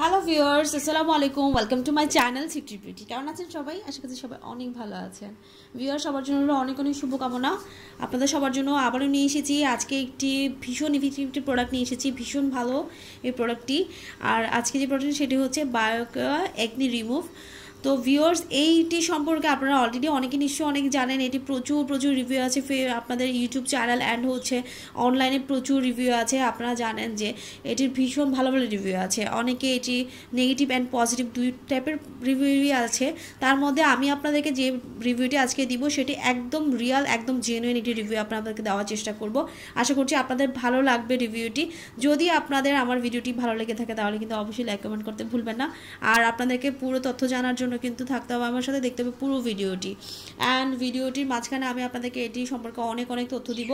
hello viewers আসসালামু আলাইকুম welcome to my channel city beauty কেমন আছেন সবাই আশা করছি সবাই অনেক ভালো আছেন ভিউয়ার সবার জন্য অনেক অনেক শুভকামনা আপনাদের সবার জন্য আবারও নিয়ে এসেছি আজকে একটি ভীষণ ইফেক্টিভ প্রোডাক্ট নিয়ে এসেছি ভীষণ ভালো এই প্রোডাক্টটি আর আজকে যে প্রোডাক্ট সেটি হচ্ছে বায়োকা একনি রিমুভ তো ভিউয়ার্স এইটি সম্পর্কে আপনারা অলরেডি অনেকে নিশ্চয়ই অনেক জানেন এটি প্রচুর প্রচুর রিভিউ আছে আপনাদের ইউটিউব চ্যানেল অ্যান্ড হচ্ছে অনলাইনে প্রচুর রিভিউ আছে আপনারা জানেন যে এটির ভীষণ ভালো ভালো রিভিউ আছে অনেকে এটি নেগেটিভ অ্যান্ড পজিটিভ দুই টাইপের রিভিউই আছে তার মধ্যে আমি আপনাদেরকে যে রিভিউটি আজকে দিব সেটি একদম রিয়াল একদম জেনুইন এটি রিভিউ আপনাদেরকে দেওয়ার চেষ্টা করব আশা করছি আপনাদের ভালো লাগবে রিভিউটি যদি আপনাদের আমার ভিডিওটি ভালো লেগে থাকে তাহলে কিন্তু অবশ্যই লাইক কমেন্ট করতে ভুলবেন না আর আপনাদেরকে পুরো তথ্য জানার জন্য তোমরা কিন্তু থাকতে হবে আমার সাথে দেখতে হবে পুরো ভিডিওটি অ্যান্ড ভিডিওটির মাঝখানে আমি আপনাদেরকে এটি সম্পর্কে অনেক অনেক তথ্য দিব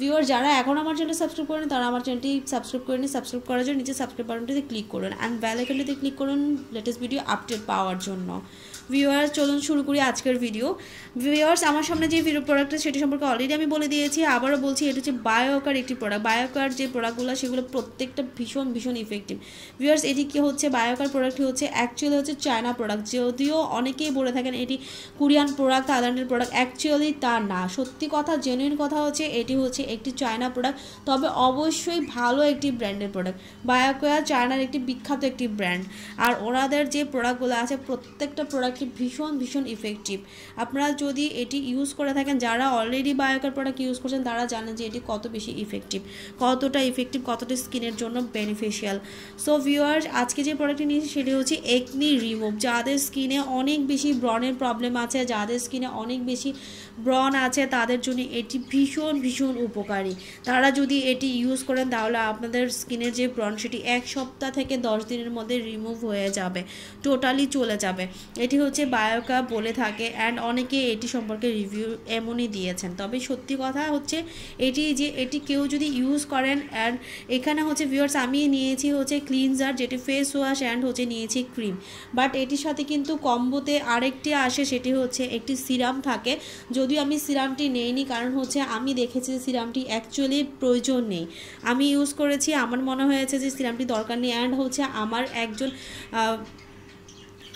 ভিউয়ার যারা এখন আমার চ্যানেল সাবস্ক্রাইব করেন তারা আমার চ্যানেলটি সাবস্ক্রাইব করে নিন সাবস্ক্রাইব করার জন্য নিচে সাবস্ক্রাইব বাটনটিতে ক্লিক করুন অ্যান্ড আইকনটিতে ক্লিক করুন লেটেস্ট ভিডিও আপডেট পাওয়ার জন্য ভিউয়ার্স চলুন শুরু করি আজকের ভিডিও ভিউয়ার্স আমার সামনে যে ভিডিও প্রোডাক্টটা সেটি সম্পর্কে অলরেডি আমি বলে দিয়েছি আবারও বলছি এটা হচ্ছে বায়োকার একটি প্রোডাক্ট বায়োকার যে প্রোডাক্টগুলো সেগুলো প্রত্যেকটা ভীষণ ভীষণ ইফেক্টিভ ভিউয়ার্স এটি কী হচ্ছে বায়োকার প্রোডাক্টটি হচ্ছে অ্যাকচুয়ালি হচ্ছে চায়না প্রোডাক্ট যে যদিও অনেকেই বলে থাকেন এটি কোরিয়ান প্রোডাক্ট থাইল্যান্ডের প্রোডাক্ট অ্যাকচুয়ালি তা না সত্যি কথা জেনুইন কথা হচ্ছে এটি হচ্ছে একটি চায়না প্রোডাক্ট তবে অবশ্যই ভালো একটি ব্র্যান্ডের প্রোডাক্ট বায়োকোয়া চায়নার একটি বিখ্যাত একটি ব্র্যান্ড আর ওনাদের যে প্রোডাক্টগুলো আছে প্রত্যেকটা প্রোডাক্টই ভীষণ ভীষণ ইফেক্টিভ আপনারা যদি এটি ইউজ করে থাকেন যারা অলরেডি বায়োকোয়ার প্রোডাক্ট ইউজ করছেন তারা জানেন যে এটি কত বেশি ইফেক্টিভ কতটা ইফেক্টিভ কতটা স্কিনের জন্য বেনিফিশিয়াল সো ভিউয়ার্স আজকে যে প্রোডাক্টটি নিয়েছি সেটি হচ্ছে একনি রিমুভ যাদের স্কিন স্কিনে অনেক বেশি ব্রণের প্রবলেম আছে যাদের স্কিনে অনেক বেশি ব্রণ আছে তাদের জন্য এটি ভীষণ ভীষণ উপকারী তারা যদি এটি ইউজ করেন তাহলে আপনাদের স্কিনের যে ব্রণ সেটি এক সপ্তাহ থেকে দশ দিনের মধ্যে রিমুভ হয়ে যাবে টোটালি চলে যাবে এটি হচ্ছে বায়োকা বলে থাকে অ্যান্ড অনেকে এটি সম্পর্কে রিভিউ এমনই দিয়েছেন তবে সত্যি কথা হচ্ছে এটি যে এটি কেউ যদি ইউজ করেন অ্যান্ড এখানে হচ্ছে ভিউয়ার্স আমি নিয়েছি হচ্ছে ক্লিনজার যেটি ফেস ওয়াশ অ্যান্ড হচ্ছে নিয়েছি ক্রিম বাট এটির সাথে কিন্তু কিন্তু কম্বোতে আরেকটি আসে সেটি হচ্ছে একটি সিরাম থাকে যদিও আমি সিরামটি নেইনি কারণ হচ্ছে আমি দেখেছি যে সিরামটি অ্যাকচুয়ালি প্রয়োজন নেই আমি ইউজ করেছি আমার মনে হয়েছে যে সিরামটি দরকার নেই অ্যান্ড হচ্ছে আমার একজন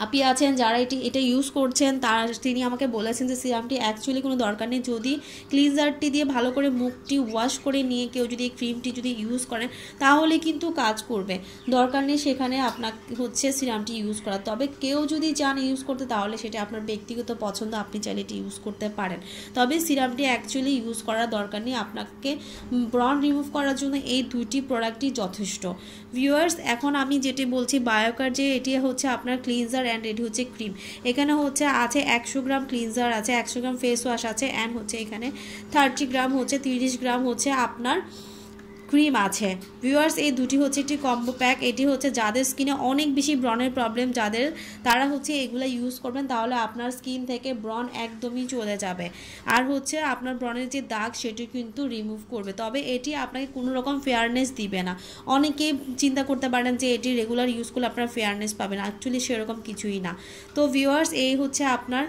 আপনি আছেন যারা এটি এটা ইউজ করছেন তার তিনি আমাকে বলেছেন যে সিরামটি অ্যাকচুয়ালি কোনো দরকার নেই যদি ক্লিনজারটি দিয়ে ভালো করে মুখটি ওয়াশ করে নিয়ে কেউ যদি এই ক্রিমটি যদি ইউজ করেন তাহলে কিন্তু কাজ করবে দরকার নেই সেখানে আপনার হচ্ছে সিরামটি ইউজ করা তবে কেউ যদি চান ইউজ করতে তাহলে সেটা আপনার ব্যক্তিগত পছন্দ আপনি চাইলে এটি ইউজ করতে পারেন তবে সিরামটি অ্যাকচুয়ালি ইউজ করার দরকার নেই আপনাকে ব্রন রিমুভ করার জন্য এই দুটি প্রোডাক্টই যথেষ্ট ভিউয়ার্স এখন আমি যেটি বলছি বায়োকার যে এটি হচ্ছে আপনার ক্লিনজার অ্যান্ড এটি হচ্ছে ক্রিম এখানে হচ্ছে আছে একশো গ্রাম ক্লিনজার আছে একশো গ্রাম ফেস ওয়াশ আছে অ্যান্ড হচ্ছে এখানে থার্টি গ্রাম হচ্ছে তিরিশ গ্রাম হচ্ছে আপনার ক্রিম আছে ভিউয়ার্স এই দুটি হচ্ছে একটি কম্বো প্যাক এটি হচ্ছে যাদের স্কিনে অনেক বেশি ব্রনের প্রবলেম যাদের তারা হচ্ছে এগুলো ইউজ করবেন তাহলে আপনার স্কিন থেকে ব্রন একদমই চলে যাবে আর হচ্ছে আপনার ব্রনের যে দাগ সেটি কিন্তু রিমুভ করবে তবে এটি আপনাকে কোনো রকম ফেয়ারনেস দিবে না অনেকেই চিন্তা করতে পারেন যে এটি রেগুলার ইউজ করলে আপনার ফেয়ারনেস পাবেন অ্যাকচুয়ালি সেরকম কিছুই না তো ভিউয়ার্স এই হচ্ছে আপনার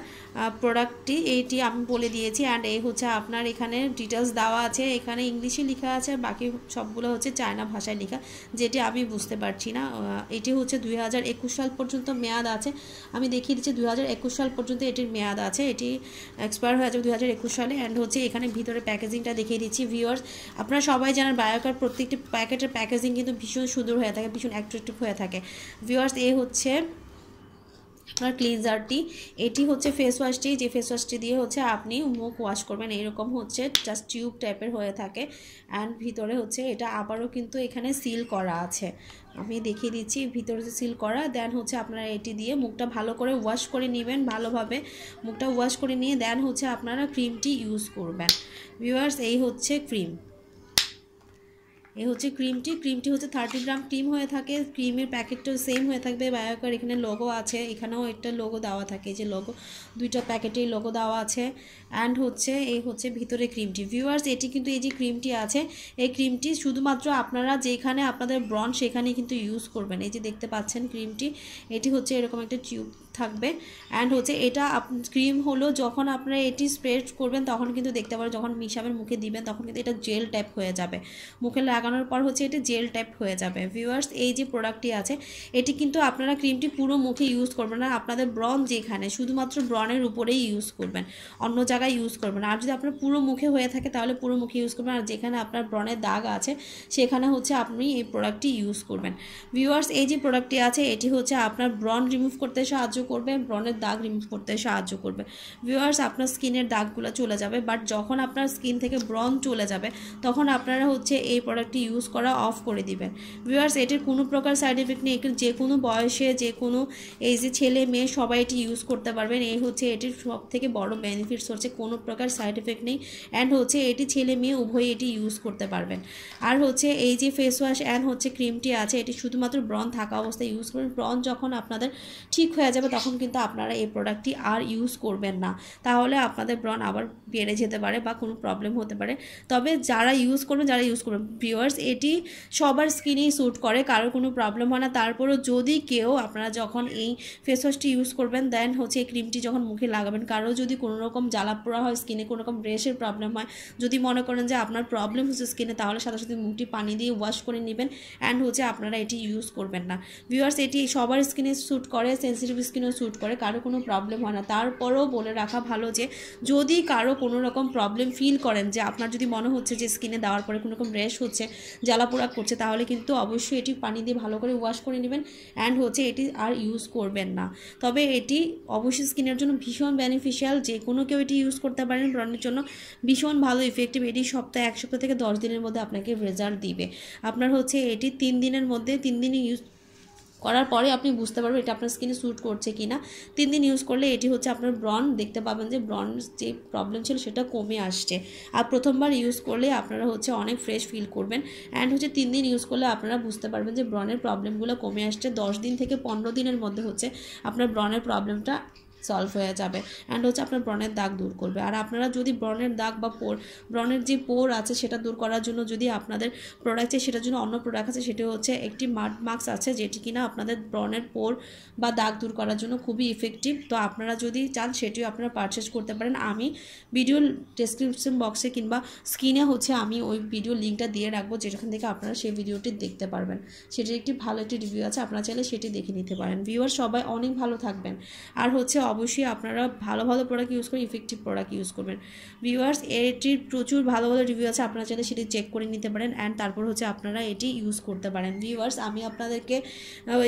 প্রোডাক্টটি এইটি আমি বলে দিয়েছি অ্যান্ড এই হচ্ছে আপনার এখানে ডিটেলস দেওয়া আছে এখানে ইংলিশে লেখা আছে বাকি সবগুলো হচ্ছে চায়না ভাষায় লেখা যেটি আমি বুঝতে পারছি না এটি হচ্ছে দুই সাল পর্যন্ত মেয়াদ আছে আমি দেখিয়ে দিচ্ছি দুই সাল পর্যন্ত এটির মেয়াদ আছে এটি এক্সপায়ার হয়ে যাবে দুই সালে অ্যান্ড হচ্ছে এখানে ভিতরে প্যাকেজিংটা দেখিয়ে দিচ্ছি ভিউয়ার্স আপনারা সবাই জানেন বায়োকার প্রত্যেকটি প্যাকেটের প্যাকেজিং কিন্তু ভীষণ সুন্দর হয়ে থাকে ভীষণ অ্যাট্রাক্টিভ হয়ে থাকে ভিউয়ার্স এ হচ্ছে আর ক্লিনজারটি এটি হচ্ছে ফেস ওয়াশটি যে ফেস ওয়াশটি দিয়ে হচ্ছে আপনি মুখ ওয়াশ করবেন এরকম হচ্ছে জাস্ট টিউব টাইপের হয়ে থাকে অ্যান্ড ভিতরে হচ্ছে এটা আবারও কিন্তু এখানে সিল করা আছে আমি দেখিয়ে দিচ্ছি ভিতরে যে সিল করা দেন হচ্ছে আপনারা এটি দিয়ে মুখটা ভালো করে ওয়াশ করে নেবেন ভালোভাবে মুখটা ওয়াশ করে নিয়ে দেন হচ্ছে আপনারা ক্রিমটি ইউজ করবেন ভিউয়ার্স এই হচ্ছে ক্রিম এ হচ্ছে ক্রিমটি ক্রিমটি হচ্ছে থার্টি গ্রাম ক্রিম হয়ে থাকে ক্রিমের প্যাকেটটাও সেম হয়ে থাকবে বায়োকার এখানে লোগো আছে এখানেও একটা লোগো দেওয়া থাকে যে লোগো দুইটা প্যাকেটেই লোগো দেওয়া আছে অ্যান্ড হচ্ছে এই হচ্ছে ভিতরে ক্রিমটি ভিউয়ার্স এটি কিন্তু এই যে ক্রিমটি আছে এই ক্রিমটি শুধুমাত্র আপনারা যেখানে আপনাদের ব্রন সেখানেই কিন্তু ইউজ করবেন এই যে দেখতে পাচ্ছেন ক্রিমটি এটি হচ্ছে এরকম একটা টিউব থাকবে অ্যান্ড হচ্ছে এটা ক্রিম হলো যখন আপনারা এটি স্প্রেড করবেন তখন কিন্তু দেখতে পারেন যখন মিশামের মুখে দিবেন তখন কিন্তু এটা জেল টাইপ হয়ে যাবে মুখে লাগানোর পর হচ্ছে এটি জেল টাইপ হয়ে যাবে ভিউয়ার্স এই যে প্রোডাক্টটি আছে এটি কিন্তু আপনারা ক্রিমটি পুরো মুখে ইউজ করবেন না আপনাদের ব্রন যেখানে শুধুমাত্র ব্রনের উপরেই ইউজ করবেন অন্য জায়গায় ইউজ করবেন আর যদি আপনার পুরো মুখে হয়ে থাকে তাহলে পুরো মুখে ইউজ করবেন আর যেখানে আপনার ব্রনের দাগ আছে সেখানে হচ্ছে আপনি এই প্রোডাক্টটি ইউজ করবেন ভিউয়ার্স এই যে প্রোডাক্টটি আছে এটি হচ্ছে আপনার ব্রন রিমুভ করতে সাহায্য করবে ব্রণের দাগ রিমুভ করতে সাহায্য করবে ভিউয়ার্স আপনার স্কিনের দাগগুলো চলে যাবে বাট যখন আপনার স্কিন থেকে ব্রণ চলে যাবে তখন আপনারা হচ্ছে এই প্রোডাক্টটি ইউজ করা অফ করে দিবেন ভিউয়ার্স এটির কোনো প্রকার সাইড এফেক্ট নেই যে কোনো বয়সে যে কোনো এই যে ছেলে মেয়ে সবাই এটি ইউজ করতে পারবেন এই হচ্ছে এটির সব থেকে বড় বেনিফিটস হচ্ছে কোনো প্রকার সাইড এফেক্ট নেই অ্যান্ড হচ্ছে এটি ছেলে মেয়ে উভয়ই এটি ইউজ করতে পারবেন আর হচ্ছে এই যে ফেস ওয়াশ অ্যান্ড হচ্ছে ক্রিমটি আছে এটি শুধুমাত্র ব্রণ থাকা অবস্থায় ইউজ করবেন ব্রণ যখন আপনাদের ঠিক হয়ে যাবে তখন কিন্তু আপনারা এই প্রোডাক্টটি আর ইউজ করবেন না তাহলে আপনাদের ব্রণ আবার বেড়ে যেতে পারে বা কোনো প্রবলেম হতে পারে তবে যারা ইউজ করবেন যারা ইউজ করবেন ভিওয়ার্স এটি সবার স্কিনেই স্যুট করে কারোর কোনো প্রবলেম হয় না তারপরও যদি কেউ আপনারা যখন এই ফেস ওয়াশটি ইউজ করবেন দেন হচ্ছে এই ক্রিমটি যখন মুখে লাগাবেন কারো যদি কোনো রকম জ্বালা পোড়া হয় স্কিনে কোনো রকম ব্রেশের প্রবলেম হয় যদি মনে করেন যে আপনার প্রবলেম হচ্ছে স্কিনে তাহলে সাথে সাথে মুখটি পানি দিয়ে ওয়াশ করে নেবেন অ্যান্ড হচ্ছে আপনারা এটি ইউজ করবেন না ভিওয়ার্স এটি সবার স্কিনে স্যুট করে সেন্সিটিভ স্কিনে স্যুট করে কারো কোনো প্রবলেম হয় না তারপরেও বলে রাখা ভালো যে যদি কারো কোনো রকম প্রবলেম ফিল করেন যে আপনার যদি মনে হচ্ছে যে স্কিনে দেওয়ার পরে কোনো রকম র্যাশ হচ্ছে জ্বালাপোড়া করছে তাহলে কিন্তু অবশ্যই এটি পানি দিয়ে ভালো করে ওয়াশ করে নেবেন অ্যান্ড হচ্ছে এটি আর ইউজ করবেন না তবে এটি অবশ্যই স্কিনের জন্য ভীষণ বেনিফিশিয়াল যে কোনো কেউ এটি ইউজ করতে পারেন ব্রণের জন্য ভীষণ ভালো ইফেক্টিভ এটি সপ্তাহে এক সপ্তাহ থেকে দশ দিনের মধ্যে আপনাকে রেজাল্ট দিবে আপনার হচ্ছে এটি তিন দিনের মধ্যে তিন দিনই ইউজ করার পরে আপনি বুঝতে পারবেন এটা আপনার স্কিনে স্যুট করছে কি না তিন দিন ইউজ করলে এটি হচ্ছে আপনার ব্রন দেখতে পাবেন যে ব্রন যে প্রবলেম ছিল সেটা কমে আসছে আর প্রথমবার ইউজ করলে আপনারা হচ্ছে অনেক ফ্রেশ ফিল করবেন অ্যান্ড হচ্ছে তিন দিন ইউজ করলে আপনারা বুঝতে পারবেন যে ব্রনের প্রবলেমগুলো কমে আসছে দশ দিন থেকে পনেরো দিনের মধ্যে হচ্ছে আপনার ব্রনের প্রবলেমটা সলভ হয়ে যাবে অ্যান্ড হচ্ছে আপনার ব্রণের দাগ দূর করবে আর আপনারা যদি ব্রণের দাগ বা পোর ব্রণের যে পোর আছে সেটা দূর করার জন্য যদি আপনাদের প্রোডাক্ট আছে সেটার জন্য অন্য প্রোডাক্ট আছে সেটি হচ্ছে একটি মাড মাস্ক আছে যেটি কিনা আপনাদের ব্রণের পোর বা দাগ দূর করার জন্য খুবই ইফেক্টিভ তো আপনারা যদি চান সেটিও আপনারা পারচেস করতে পারেন আমি ভিডিও ডেসক্রিপশন বক্সে কিংবা স্ক্রিনে হচ্ছে আমি ওই ভিডিও লিঙ্কটা দিয়ে রাখবো যেখান থেকে আপনারা সেই ভিডিওটি দেখতে পারবেন সেটির একটি ভালো একটি রিভিউ আছে আপনারা চাইলে সেটি দেখে নিতে পারেন ভিউয়ার সবাই অনেক ভালো থাকবেন আর হচ্ছে অবশ্যই আপনারা ভালো ভালো প্রোডাক্ট ইউজ করবেন ইফেক্টিভ প্রোডাক্ট ইউজ করবেন ভিউয়ার্স এটির প্রচুর ভালো ভালো রিভিউ আছে আপনারা চাইলে সেটি চেক করে নিতে পারেন অ্যান্ড তারপর হচ্ছে আপনারা এটি ইউজ করতে পারেন ভিউয়ার্স আমি আপনাদেরকে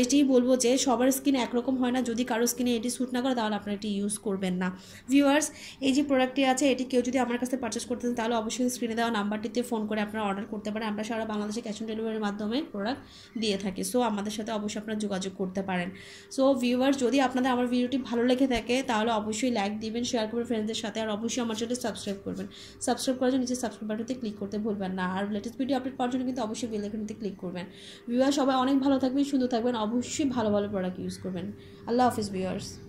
এটিই বলবো যে সবার স্কিন একরকম হয় না যদি কারো স্কিনে এটি স্যুট না করে তাহলে আপনারা এটি ইউজ করবেন না ভিউয়ার্স এই যে প্রোডাক্টটি আছে এটি কেউ যদি আমার কাছে পারচেস করতে চান তাহলে অবশ্যই স্ক্রিনে দেওয়া নাম্বারটিতে ফোন করে আপনারা অর্ডার করতে পারেন আমরা সারা বাংলাদেশে ক্যাশ অন ডেলিভারির মাধ্যমে প্রোডাক্ট দিয়ে থাকি সো আমাদের সাথে অবশ্যই আপনারা যোগাযোগ করতে পারেন সো ভিউয়ার্স যদি আপনাদের আমার ভিডিওটি ভালো লেগে থাকে তাহলে অবশ্যই লাইক দিবেন শেয়ার করবেন ফ্রেন্ডদের সাথে আর অবশ্যই আমার চ্যানেল সাবস্ক্রাইব করবেন সাবস্ক্রাইব করার জন্য নিচে সাবস্ক্রাইব বাটনতে ক্লিক করতে ভুলবেন না আর লেটেস্ট ভিডিও আপডেট পাওয়ার জন্য কিন্তু অবশ্যই বেল আইকনতে ক্লিক করবেন ভিউয়ার সবাই অনেক ভালো থাকবেন সুন্দর থাকবেন অবশ্যই ভালো ভালো প্রোডাক্ট ইউজ করবেন আল্লাহ হাফিজ ভিউয়ার্স